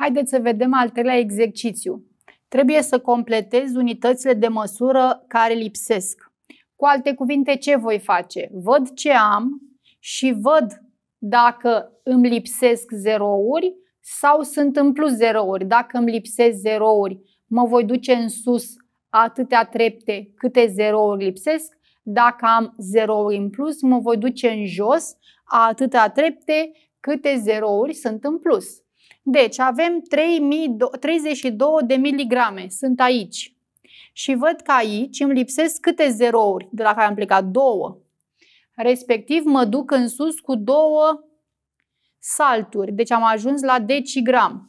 Haideți să vedem al treilea exercițiu. Trebuie să completez unitățile de măsură care lipsesc. Cu alte cuvinte, ce voi face? Văd ce am și văd dacă îmi lipsesc zerouri sau sunt în plus zerouri. Dacă îmi lipsesc zerouri, mă voi duce în sus atâtea trepte câte zerouri lipsesc. Dacă am zerouri în plus, mă voi duce în jos atâtea trepte câte zerouri sunt în plus. Deci avem 32 de miligrame, sunt aici. Și văd că aici îmi lipsesc câte zerouri de la care am plecat? Două. Respectiv mă duc în sus cu două salturi, deci am ajuns la decigram.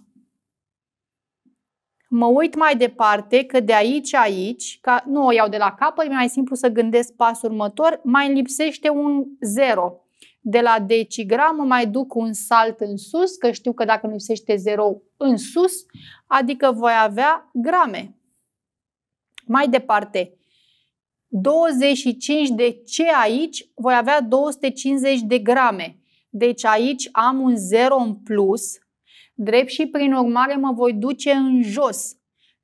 Mă uit mai departe că de aici aici, ca, nu o iau de la capăt, e mai simplu să gândesc pasul următor, mai lipsește un 0 de la decigramă mai duc un salt în sus, că știu că dacă nu lipsește zero în sus, adică voi avea grame. Mai departe, 25 de ce aici voi avea 250 de grame. Deci aici am un 0 în plus, drept și prin urmare mă voi duce în jos.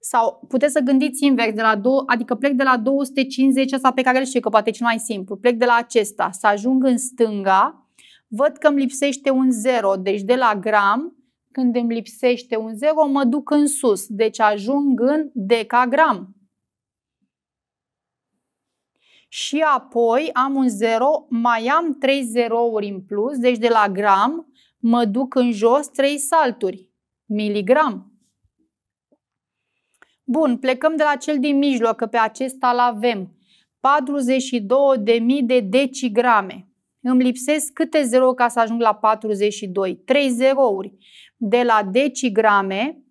Sau puteți să gândiți invers, de la două, adică plec de la 250, asta pe care îl știu că poate e cel mai simplu, plec de la acesta, să ajung în stânga, văd că îmi lipsește un 0, deci de la gram, când îmi lipsește un 0, mă duc în sus, deci ajung în decagram. Și apoi am un 0, mai am 3 zerouri în plus, deci de la gram mă duc în jos 3 salturi, miligram. Bun, plecăm de la cel din mijloc, că pe acesta îl avem. 42.000 de decigrame. Îmi lipsesc câte zero ca să ajung la 42? 3 zerouri. De la decigrame